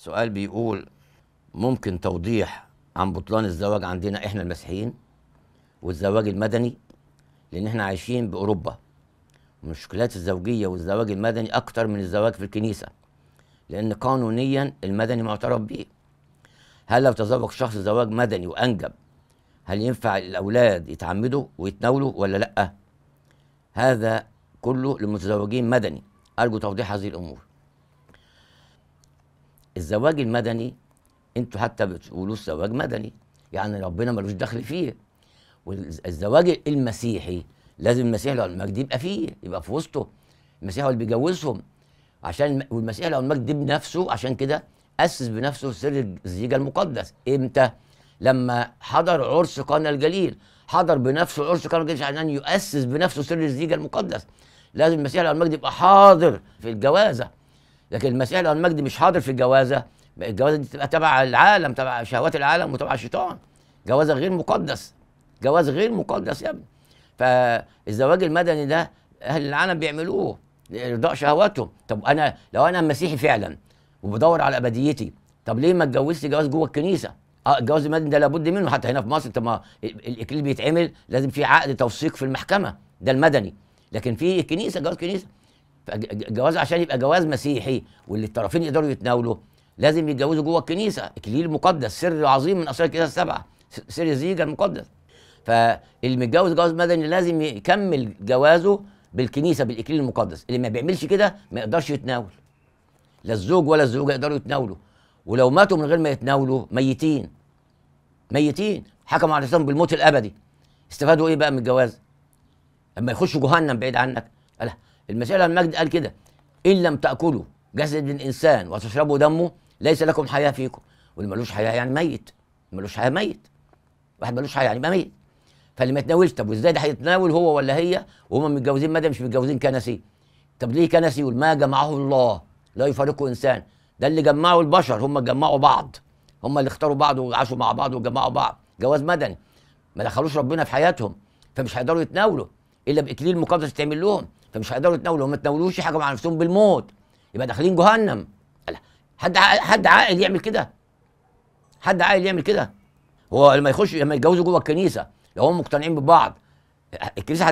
سؤال بيقول ممكن توضيح عن بطلان الزواج عندنا احنا المسيحيين والزواج المدني لان احنا عايشين باوروبا المشكلات الزوجيه والزواج المدني اكتر من الزواج في الكنيسه لان قانونيا المدني معترف بيه هل لو تزوج شخص زواج مدني وانجب هل ينفع الاولاد يتعمدوا ويتناولوا ولا لا هذا كله للمتزوجين مدني ارجو توضيح هذه الامور الزواج المدني انتوا حتى بتقولوا الزواج مدني يعني ربنا ملوش دخل فيه والزواج المسيحي لازم المسيح لو المجد يبقى فيه يبقى في وسطه المسيح هو اللي بيجوزهم عشان والمسيح لو المجد بنفسه عشان كده اسس بنفسه سر الزيجه المقدس امتى لما حضر عرس قانا الجليل حضر بنفسه عرس قانا الجليل عشان يؤسس بنفسه سر الزيجه المقدس لازم المسيح لو المجد يبقى حاضر في الجوازه لكن المسيح لو المجد مش حاضر في الجوازه الجوازه دي تبقى تبع العالم تبع شهوات العالم وتبع الشيطان جوازه غير مقدس جواز غير مقدس يا ابني فالزواج المدني ده اهل العالم بيعملوه لارضاء شهواتهم طب انا لو انا مسيحي فعلا وبدور على ابديتي طب ليه ما اتجوزت جواز جوه الكنيسه اه الجواز المدني ده لابد منه حتى هنا في مصر طب ما الاكليل بيتعمل لازم في عقد توثيق في المحكمه ده المدني لكن في كنيسه جواز كنيسه فالجواز عشان يبقى جواز مسيحي واللي الطرفين يقدروا يتناولوا لازم يتجوزوا جوه الكنيسه اكليل مقدس سر عظيم من اسرار الكنيسه السبعه سر الزيجه المقدس فاللي متجوز جواز مدني لازم يكمل جوازه بالكنيسه بالاكليل المقدس اللي ما بيعملش كده ما يقدرش يتناول لا الزوج ولا الزوجه يقدروا يتناولوا ولو ماتوا من غير ما يتناولوا ميتين ميتين حكموا على نفسهم بالموت الابدي استفادوا ايه بقى من الجواز اما يخشوا جهنم بعيد عنك قالها المسألة المجد قال كده ان لم تاكلوا جسد الانسان وتشربوا دمه ليس لكم حياه فيكم واللي ملوش حياه يعني ميت ملوش حياه ميت واحد ملوش حياه يعني ميت فاللي ما يتناولش طب وازاي ده هيتناول هو ولا هي وهم متجوزين مدى مش متجوزين كنسي طب ليه كنسي ما جمعه الله لا يفارقه انسان ده اللي جمعه البشر هم جمعوا بعض هم اللي اختاروا بعض وعاشوا مع بعض وجمعوا بعض جواز مدني ما دخلوش ربنا في حياتهم فمش هيقدروا يتناولوا الا باكليل مقدس تعمل لهم فمش هيقدروا يتناولوا ما تناولوش حاجه مع نفسهم بالموت يبقى داخلين جهنم حد حد عاقل يعمل كده حد عاقل يعمل كده هو لما يخش لما يتجوزوا جوه الكنيسه لو هم مقتنعين ببعض الكنيسه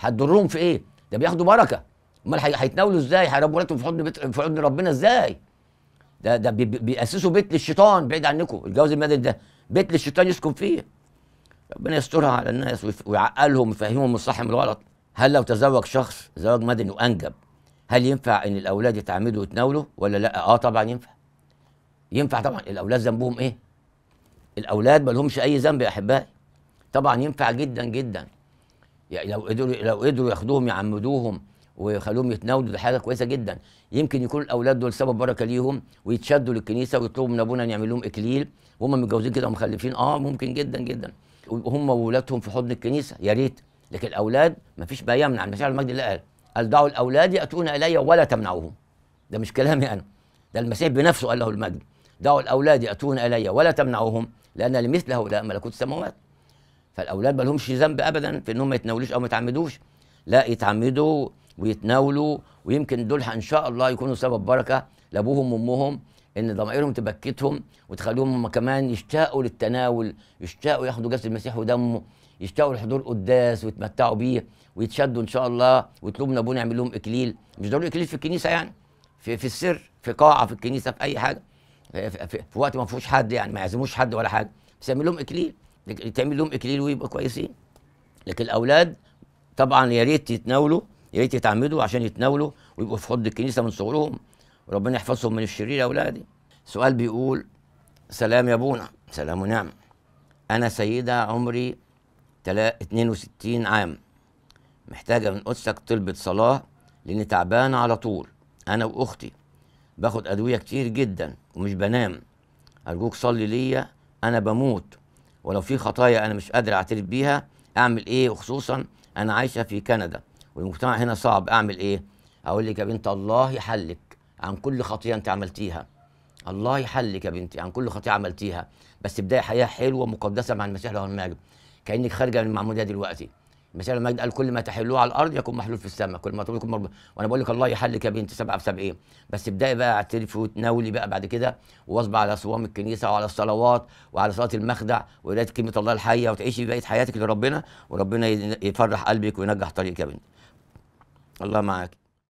هتضرهم في ايه؟ ده بياخدوا بركه امال هيتناولوا ازاي؟ هيربوا ولادهم في حضن بيت في حضن ربنا ازاي؟ ده ده بي بيأسسوا بيت للشيطان بعيد عنكم الجواز المدني ده بيت للشيطان يسكن فيه ربنا يسترها على الناس ويعقلهم ويفهمهم الصح من الغلط هل لو تزوج شخص زواج مدني وانجب هل ينفع ان الاولاد يتعمدوا ويتناولوا ولا لا اه طبعا ينفع ينفع طبعا الاولاد ذنبهم ايه الاولاد ما لهمش اي ذنب يا احبائي طبعا ينفع جدا جدا يعني لو قدروا لو قدروا ياخدوهم يعمدوهم ويخلوهم يتناولوا دي حاجه كويسه جدا يمكن يكون الاولاد دول سبب بركه ليهم ويتشدوا للكنيسه ويطلبوا من ابونا ان يعمل لهم اكليل وهم متجوزين كده ومخلفين اه ممكن جدا جدا وهم وولادهم في حضن الكنيسه يا ريت لكن الاولاد ما فيش ما يمنع المشاعر المجد اللي قال قال دعوا الاولاد ياتون الي ولا تمنعوهم ده مش كلامي انا ده المسيح بنفسه قال له المجد دعوا الاولاد ياتون الي ولا تمنعوهم لان لمثل هؤلاء ملكوت السماوات فالاولاد ما لهمش ذنب ابدا في انهم ما يتناولوش او ما يتعمدوش لا يتعمدوا ويتناولوا ويمكن دول ان شاء الله يكونوا سبب بركه لابوهم وامهم ان ضمائرهم تبكتهم وتخليهم هم كمان يشتاقوا للتناول يشتاقوا ياخدوا جسد المسيح ودمه يشتاقوا لحضور قداس ويتمتعوا بيه ويتشدوا ان شاء الله ويطلبوا من ابونا يعمل لهم اكليل مش ضروري اكليل في الكنيسه يعني في, في السر في قاعه في الكنيسه في اي حاجه آه، في, في, في وقت ما فيهوش حد يعني ما يعزموش حد ولا حاجه بس يعمل لهم اكليل تعمل لهم اكليل ويبقوا كويسين لكن الاولاد طبعا يا ريت يتناولوا يا ريت يتعمدوا عشان يتناولوا ويبقوا في حض الكنيسه من صغرهم ربنا يحفظهم من الشرير يا اولادي سؤال بيقول سلام يا ابونا سلام ونعم انا سيده عمري 62 عام محتاجة من قدسك طلبة صلاة لأن تعبانة على طول أنا وأختي باخد أدوية كتير جدا ومش بنام أرجوك صلي ليا أنا بموت ولو في خطايا أنا مش قادر أعترف بيها أعمل إيه وخصوصا أنا عايشة في كندا والمجتمع هنا صعب أعمل إيه أقول لك يا بنت الله يحلك عن كل خطية أنت عملتيها الله يحلك يا بنتي عن كل خطية عملتيها بس بداية حياة حلوة مقدسة مع المسيح الهرماجب كانك خارجه من المعموديه دلوقتي مثلا المجد قال كل ما تحلوه على الارض يكون محلول في السماء كل ما تقول يكون مربوط وانا بقول لك الله يحلك يا بنتي سبعه في سبعين بس ابداي بقى اعترفي وتناولي بقى بعد كده واظبي على صوام الكنيسه وعلى الصلوات وعلى صلاه المخدع وقرايه كلمه الله الحيه وتعيشي بقيه حياتك لربنا وربنا يفرح قلبك وينجح طريقك يا بنتي الله معاك